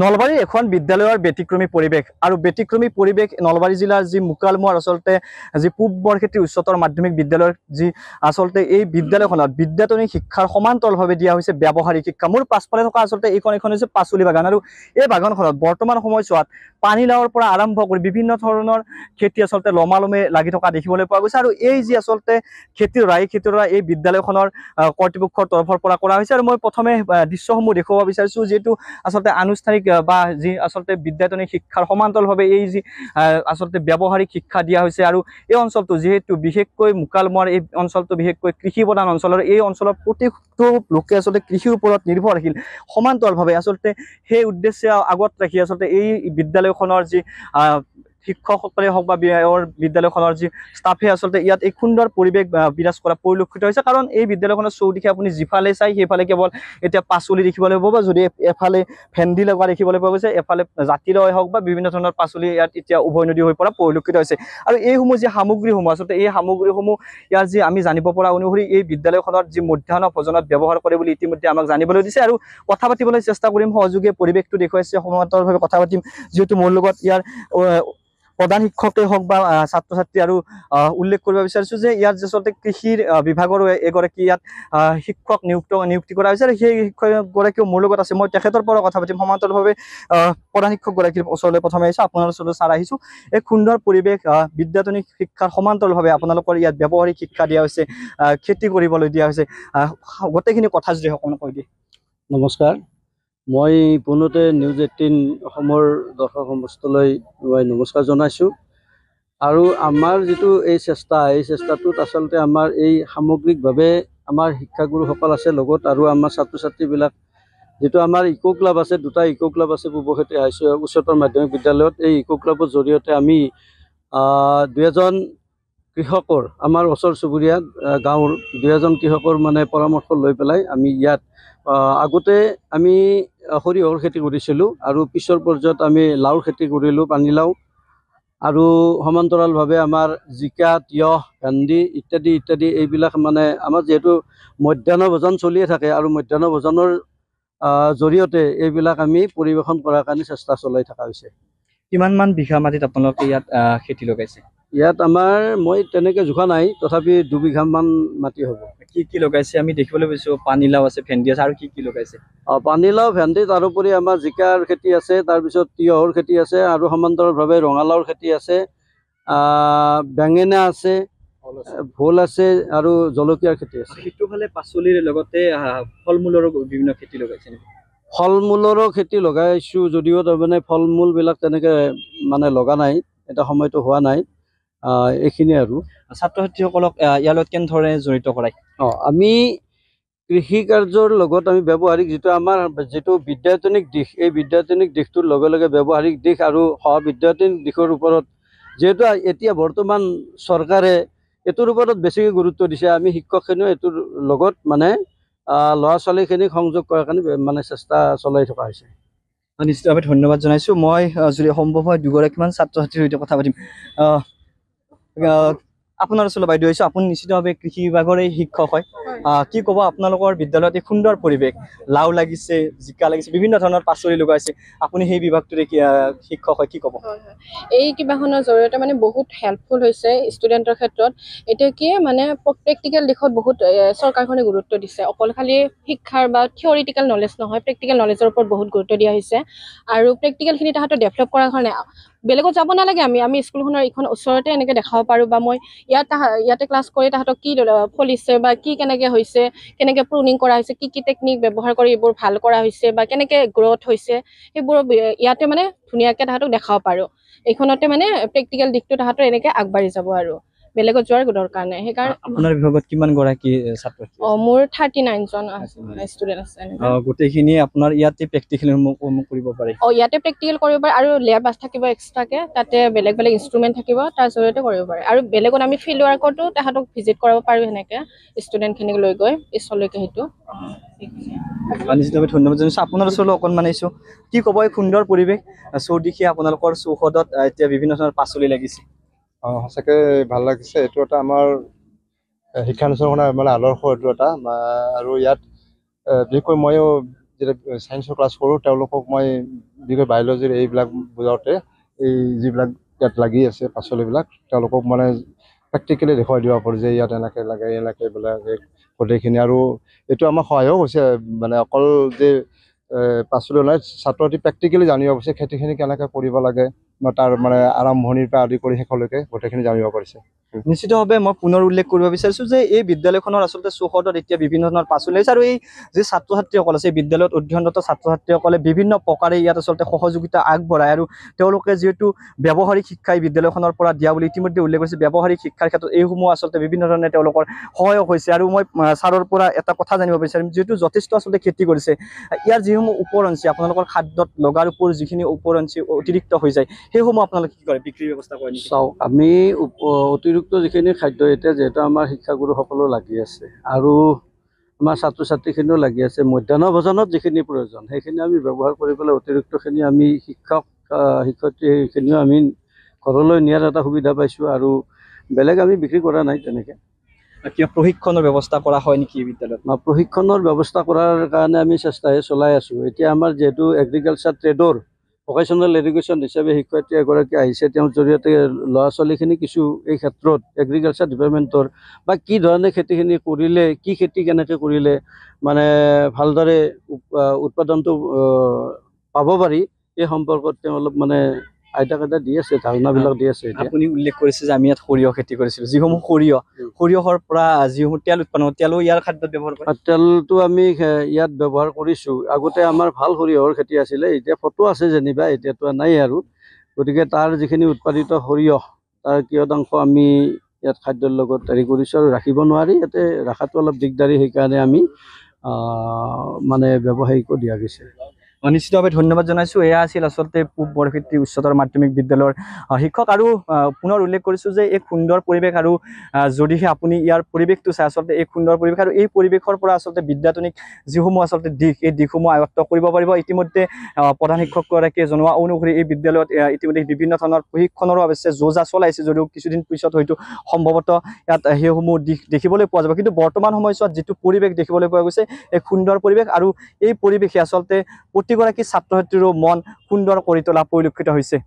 নলবাৰী এখন বিদ্যালয়ৰ ব্যতিক্ৰমী পৰিৱেশ আৰু ব্যতিক্ৰমী পৰিৱেশ নলবাৰী জিলাৰ যি মুকালমুৱাৰ আচলতে যি পূব বৰক্ষেত্ৰী উচ্চতৰ মাধ্যমিক বিদ্যালয়ৰ যি আচলতে এই বিদ্যালয়খনত বিদ্যাতনী শিক্ষাৰ সমান্তৰলভাৱে দিয়া হৈছে ব্যৱহাৰিক শিক্ষা মোৰ পাছফালে থকা আচলতে এইখন এখন হৈছে পাচলি বাগান আৰু এই বাগানখনত বৰ্তমান সময়ছোৱাত পানীলাওৰ পৰা আৰম্ভ কৰি বিভিন্ন ধৰণৰ খেতি আচলতে লমালমে লাগি থকা দেখিবলৈ পোৱা গৈছে আৰু এই যি আচলতে খেতিৰ ৰায় খেতিৰ এই বিদ্যালয়খনৰ কৰ্তৃপক্ষৰ তৰফৰ পৰা কৰা হৈছে আৰু মই প্ৰথমে দৃশ্যসমূহ দেখুৱাব বিচাৰিছোঁ যিহেতু আচলতে আনুষ্ঠানিক ব্যৱহাৰিক বা যি আচলতে বিদ্যায়তনিক শিক্ষাৰ সমান্তৰালভাৱে এই যি আচলতে ব্যৱহাৰিক শিক্ষা দিয়া হৈছে আৰু এই অঞ্চলটো যিহেতু বিশেষকৈ মুকালমোৱাৰ এই অঞ্চলটো বিশেষকৈ কৃষি প্ৰধান অঞ্চল আৰু এই অঞ্চলৰ প্ৰতিটো লোকে আচলতে কৃষিৰ ওপৰত নিৰ্ভৰশীল সমান্তৰালভাৱে আচলতে সেই উদ্দেশ্যে আগত ৰাখি আচলতে এই বিদ্যালয়খনৰ যি শিক্ষকসকলে হওক বা বিদ্যালয়খনৰ যি ষ্টাফে আচলতে ইয়াত এই সুন্দৰ পৰিৱেশ বিৰাজ কৰা পৰিলক্ষিত হৈছে কাৰণ এই বিদ্যালয়খনৰ চৌদিশে আপুনি যিফালে চাই সেইফালে কেৱল এতিয়া পাচলি দেখিবলৈ পাব বা যদি এফালে ভেন্দি লগোৱা দেখিবলৈ পোৱা গৈছে এফালে জাতিলয় হওক বা বিভিন্ন ধৰণৰ পাচলি ইয়াত এতিয়া উভৈনদী হৈ পৰা পৰিলক্ষিত হৈছে আৰু এইসমূহ যি সামগ্ৰীসমূহ আচলতে এই সামগ্ৰীসমূহ ইয়াৰ যি আমি জানিব পৰা অনুসৰি এই বিদ্যালয়খনৰ যি মধ্যাহ্ন ভোজনত ব্যৱহাৰ কৰে বুলি ইতিমধ্যে আমাক জানিবলৈ দিছে আৰু কথা পাতিবলৈ চেষ্টা কৰিম সহযোগে পৰিৱেশটো দেখুৱাইছে সমান্তৰভাৱে কথা পাতিম যিহেতু মোৰ লগত ইয়াৰ প্ৰধান শিক্ষকেই হওক বা ছাত্ৰ ছাত্ৰী আৰু উল্লেখ কৰিব বিচাৰিছো যে ইয়াত আচলতে কৃষিৰ বিভাগৰো এগৰাকী ইয়াত শিক্ষক নিয়োগ নিয়ুক্তি কৰা হৈছে সেই শিক্ষকগৰাকীও মোৰ লগত আছে মই তেখেতৰ পৰা কথা পাতিম সমান্তৰালভাৱে প্ৰধান শিক্ষকগৰাকীৰ ওচৰলৈ প্ৰথমে আহিছো আপোনাৰ ওচৰলৈ ছাৰ আহিছো এক সুন্দৰ পৰিৱেশ বিদ্যাতনিক শিক্ষাৰ সমান্তৰালভাৱে আপোনালোকৰ ইয়াত ব্যৱহাৰিক শিক্ষা দিয়া হৈছে খেতি কৰিবলৈ দিয়া হৈছে গোটেইখিনি কথা যদি সকলো কৈ দিয়ে নমস্কাৰ মই পুনতে নিউজ এইটিন অসমৰ দৰ্শক সমষ্টলৈ মই নমস্কাৰ জনাইছোঁ আৰু আমাৰ যিটো এই চেষ্টা এই চেষ্টাটোত আচলতে আমাৰ এই সামগ্ৰিকভাৱে আমাৰ শিক্ষাগুৰুসকল আছে লগত আৰু আমাৰ ছাত্ৰ ছাত্ৰীবিলাক যিটো আমাৰ ইক' ক্লাব আছে দুটা ইক' ক্লাব আছে পূৰ্বক্ষেত্ৰী হাইস্কুল উচ্চতৰ মাধ্যমিক বিদ্যালয়ত এই ইক' ক্লাবৰ জৰিয়তে আমি এজন কৃষকৰ আমাৰ ওচৰ চুবুৰীয়া গাঁৱৰ দুই এজন কৃষকৰ মানে পৰামৰ্শ লৈ পেলাই আমি ইয়াত আগতে আমি সৰিয়হৰ খেতি কৰিছিলোঁ আৰু পিছৰ পৰ্যায়ত আমি লাওৰ খেতি কৰিলোঁ পানীলাও আৰু সমান্তৰালভাৱে আমাৰ জিকা তিয়হ ভেন্দি ইত্যাদি ইত্যাদি এইবিলাক মানে আমাৰ যিহেতু মধ্যাহ্ন ভোজন চলিয়ে থাকে আৰু মধ্যাহ্ন ভোজনৰ জৰিয়তে এইবিলাক আমি পৰিৱেশন কৰাৰ কাৰণে চেষ্টা চলাই থকা হৈছে কিমানমান বিঘা মাটিত আপোনালোকে ইয়াত খেতি লগাইছে ইয়াত আমাৰ মই তেনেকৈ জোখা নাই তথাপি দুবিঘামান মাটি হ'ব কি কি লগাইছে আমি দেখিবলৈ পাইছোঁ পানীলাও আছে ভেন্দি আছে আৰু কি কি লগাইছে অঁ পানীলাও ভেন্দি তাৰোপৰি আমাৰ জিকাৰ খেতি আছে তাৰপিছত তিয়হৰ খেতি আছে আৰু সমান্তৰালভাৱে ৰঙালাওৰ খেতি আছে বেঙেনা আছে ভোল আছে আৰু জলকীয়াৰ খেতি আছে সেইটো ফালে পাচলিৰ লগতে ফল মূলৰো বিভিন্ন খেতি লগাইছে ফল মূলৰো খেতি লগাইছোঁ যদিও তাৰমানে ফল মূলবিলাক তেনেকৈ মানে লগা নাই এটা সময়তো হোৱা নাই এইখিনিয়ে আৰু ছাত্ৰ ছাত্ৰীসকলক ইয়াৰ লগত কেনেধৰণে জড়িত কৰাই অঁ আমি কৃষি কাৰ্যৰ লগত আমি ব্যৱহাৰিক যিটো আমাৰ যিটো বিদ্যায়তনিক দিশ এই বিদ্যায়তনিক দিশটোৰ লগে লগে ব্যৱহাৰিক দিশ আৰু সবিদ্যায়তনিক দিশৰ ওপৰত যিহেতু এতিয়া বৰ্তমান চৰকাৰে এইটোৰ ওপৰত বেছিকৈ গুৰুত্ব দিছে আমি শিক্ষকখিনিও এইটোৰ লগত মানে ল'ৰা ছোৱালীখিনিক সংযোগ কৰাৰ কাৰণে মানে চেষ্টা চলাই থকা হৈছে নিশ্চিতভাৱে ধন্যবাদ জনাইছোঁ মই যদি সম্ভৱ হয় দুগৰাকীমান ছাত্ৰ ছাত্ৰীৰ সৈতে কথা পাতিম 那个。আপনার আসলে বাইদ হয়েছে আপনি নিশ্চিতভাবে কৃষি বিভাগের শিক্ষক হয় কি কব আপনার বিদ্যালয় এই সুন্দর পরিবেশ লাগিছে জিকা লাগিছে বিভিন্ন ধরনের পাচলি লগাইছে আপনি সেই বিভাগটরে শিক্ষক হয় কি কব এই কীভাগণের জড়িয়ে মানে বহুত হেল্পফুল হয়েছে স্টুডেন্টের ক্ষেত্রে এটা কি মানে প্রেকটিক্যাল দিকত বহুত সরকারখানে গুরুত্ব দিছে অকল খালি শিক্ষাৰ বা থিয়ৰিটিকেল নলেজ নহয় প্ৰেক্টিকেল নলেজৰ ওপৰত বহুত গুৰুত্ব দিয়া হয়েছে আৰ প্ৰেকটিক্যালখিন তাহাঁতৰ ডেভেলপ কৰাৰ কাৰণে বেলেগত যাব নালাগে আমি আমি স্কুলখনেৰ এখন ওসৰতে এনেকে দেখাব পাৰোঁ বা মই ইয়াত ইয়াতে ক্লাছ কৰি তাহাঁতক কি ফলিছে বা কি কেনেকে হৈছে কেনেকে প্ৰুনিং কৰা হৈছে কি কি টেকনিক ব্যৱহাৰ কৰি এইবোৰ ভাল কৰা হৈছে বা কেনেকে গ্ৰ'থ হৈছে সেইবোৰ ইয়াতে মানে ধুনীয়াকে তাহাঁতক দেখাব পাৰোঁ এইখনতে মানে প্ৰেক্টিকেল দিশটো তাহাঁতৰ এনেকে আগবাঢ়ি যাব আৰু বেলেগত যোৱাৰ দৰকাৰ নাই সেইকাৰণে আপোনাৰ বিভাগত কিমান গৰাকী ছাত্ৰ অ মোৰ থাৰ্টি নাইনজন ষ্টুডেণ্ট আছে অ গোটেইখিনি আপোনাৰ ইয়াতে প্ৰেক্টিকেল কৰিব পাৰে অ ইয়াতে প্ৰেক্টিকেল কৰিব পাৰে আৰু লেবাছ থাকিব এক্সট্ৰাকৈ তাতে বেলেগ বেলেগ ইনষ্ট্ৰুমেণ্ট থাকিব তাৰ জৰিয়তে কৰিব পাৰে আৰু বেলেগত আমি ফিল্ড ৱৰ্কতো তাহাঁতক ভিজিট কৰাব পাৰোঁ সেনেকৈ ষ্টুডেণ্টখিনিক লৈ গৈ ইছলৈকে সেইটো নিশ্চিতভাৱে ধন্যবাদ জনাইছোঁ আপোনাৰ ওচৰলৈ অকণমান আহিছোঁ কি ক'ব এই সুন্দৰ পৰিৱেশ চৌদিশে আপোনালোকৰ চৌহদত এতিয়া বিভিন্ন ধৰণৰ পাচলি লাগিছে সঁচাকে ভাল লাগিছে এইটো এটা আমাৰ শিক্ষানুষ্ঠানখনৰ মানে আদৰ্শ এইটো এটা আৰু ইয়াত বিশেষকৈ ময়ো যেতিয়া ছায়েন্সৰ ক্লাছ কৰোঁ তেওঁলোকক মই বিশেষকৈ বায়'লজিৰ এইবিলাক বুজাওঁতে এই যিবিলাক ইয়াত লাগি আছে পাচলিবিলাক তেওঁলোকক মানে প্ৰেক্টিকেলি দেখুৱাই দিব পাৰোঁ যে ইয়াত এনেকৈ লাগে এনেকৈ এইবিলাকে গোটেইখিনি আৰু এইটো আমাৰ সহায়ো হৈছে মানে অকল যে পাচলি ওলাই ছাত্ৰ প্ৰেক্টিকেলি জানিব পাৰিছে খেতিখিনি কেনেকৈ কৰিব লাগে বা তাৰ মানে আৰম্ভণিৰ পৰা আদি কৰি শেষলৈকে গোটেইখিনি জানিব পাৰিছে নিশ্চিতভাৱে মই পুনৰ উল্লেখ কৰিব বিচাৰিছোঁ যে এই বিদ্যালয়খনৰ আচলতে চৌহদত এতিয়া বিভিন্ন ধৰণৰ পাচলি আছে আৰু এই যি ছাত্ৰ ছাত্ৰীসকল আছে এই বিদ্যালয়ত অধ্যয়নৰত ছাত্ৰ ছাত্ৰীসকলে বিভিন্ন প্ৰকাৰে ইয়াত আচলতে সহযোগিতা আগবঢ়ায় আৰু তেওঁলোকে যিহেতু ব্যৱহাৰিক শিক্ষা এই বিদ্যালয়খনৰ পৰা দিয়া বুলি ইতিমধ্যে উল্লেখ কৰিছে ব্যৱহাৰিক শিক্ষাৰ ক্ষেত্ৰত এইসমূহ আচলতে বিভিন্ন ধৰণে তেওঁলোকৰ সহায়ক হৈছে আৰু মই ছাৰৰ পৰা এটা কথা জানিব বিচাৰিম যিহেতু যথেষ্ট আচলতে খেতি কৰিছে ইয়াৰ যিসমূহ ওপৰঞ্চি আপোনালোকৰ খাদ্যত লগাৰ ওপৰত যিখিনি ওপৰঞ্চি অতিৰিক্ত হৈ যায় সেইসমূহ আপোনালোকে কি কৰে বিক্ৰীৰ ব্যৱস্থা কৰে চাওক আমি অতিৰিক্ত উপযুক্ত যিখিনি খাদ্য এতিয়া যিহেতু আমাৰ শিক্ষাগুৰুসকলো লাগি আছে আৰু আমাৰ ছাত্ৰ ছাত্ৰীখিনিও লাগি আছে মধ্যাহ্ন ভোজনত যিখিনি প্ৰয়োজন সেইখিনি আমি ব্যৱহাৰ কৰি পেলাই অতিৰিক্তখিনি আমি শিক্ষক শিক্ষয়িত্ৰীখিনিও আমি ঘৰলৈ নিয়াৰ এটা সুবিধা পাইছোঁ আৰু বেলেগ আমি বিক্ৰী কৰা নাই তেনেকৈ কিবা প্ৰশিক্ষণৰ ব্যৱস্থা কৰা হয় নেকি বিদ্যালয়ত প্ৰশিক্ষণৰ ব্যৱস্থা কৰাৰ কাৰণে আমি চেষ্টাহে চলাই আছোঁ এতিয়া আমাৰ যিহেতু এগ্ৰিকালচাৰ ট্ৰেডৰ ভকেশ্যনেল এডুকেশ্যন হিচাপে শিক্ষয়িত্ৰী এগৰাকী আহিছে তেওঁৰ জৰিয়তে ল'ৰা ছোৱালীখিনি কিছু এই ক্ষেত্ৰত এগ্ৰিকালচাৰ ডিপাৰ্টমেণ্টৰ বা কি ধৰণে খেতিখিনি কৰিলে কি খেতি কেনেকৈ কৰিলে মানে ভালদৰে উৎপাদনটো পাব পাৰি এই সম্পৰ্কত তেওঁ অলপ মানে আইতাক এটা দি আছে ধাৰণাবিলাক দি আছে আপুনি উল্লেখ কৰিছে যে আমি ইয়াত সৰিয়হ খেতি কৰিছিলোঁ যিসমূহ সৰিয়হ সৰিয়হৰ পৰা যিসমূহ তেল উৎপাদন তেলো ইয়াৰ খাদ্যত ব্যৱহাৰ কৰোঁ তেলটো আমি ইয়াত ব্যৱহাৰ কৰিছোঁ আগতে আমাৰ ভাল সৰিয়হৰ খেতি আছিলে এতিয়া ফটো আছে যেনিবা এতিয়াতো নাই আৰু গতিকে তাৰ যিখিনি উৎপাদিত সৰিয়হ তাৰ কিয়দাংশ আমি ইয়াত খাদ্যৰ লগত হেৰি কৰিছোঁ আৰু ৰাখিব নোৱাৰি ইয়াতে ৰাখাটো অলপ দিগদাৰী সেইকাৰণে আমি মানে ব্যৱসায়িকো দিয়া গৈছে নিশ্চিতভাৱে ধন্যবাদ জনাইছোঁ এয়া আছিল আচলতে পূব বৰক্ষেত্ৰী উচ্চতৰ মাধ্যমিক বিদ্যালয়ৰ শিক্ষক আৰু পুনৰ উল্লেখ কৰিছোঁ যে এই সুন্দৰ পৰিৱেশ আৰু যদিহে আপুনি ইয়াৰ পৰিৱেশটো চাই আচলতে এই সুন্দৰ পৰিৱেশ আৰু এই পৰিৱেশৰ পৰা আচলতে বিদ্যাতনিক যিসমূহ আচলতে দিশ এই দিশসমূহ আয়ত্ব কৰিব পাৰিব ইতিমধ্যে প্ৰধান শিক্ষকগৰাকীয়ে জনোৱা অনুসৰি এই বিদ্যালয়ত ইতিমধ্যে বিভিন্ন ধৰণৰ প্ৰশিক্ষণৰো অৱশ্যে যো যা চলাইছে যদিও কিছুদিন পিছত হয়তো সম্ভৱতঃ ইয়াত সেইসমূহ দিশ দেখিবলৈ পোৱা যাব কিন্তু বৰ্তমান সময়ছোৱাত যিটো পৰিৱেশ দেখিবলৈ পোৱা গৈছে এক সুন্দৰ পৰিৱেশ আৰু এই পৰিৱেশে আচলতে প্ৰতিগৰাকী ছাত্ৰ ছাত্ৰীৰো মন সুন্দৰ কৰি তোলা পৰিলক্ষিত হৈছে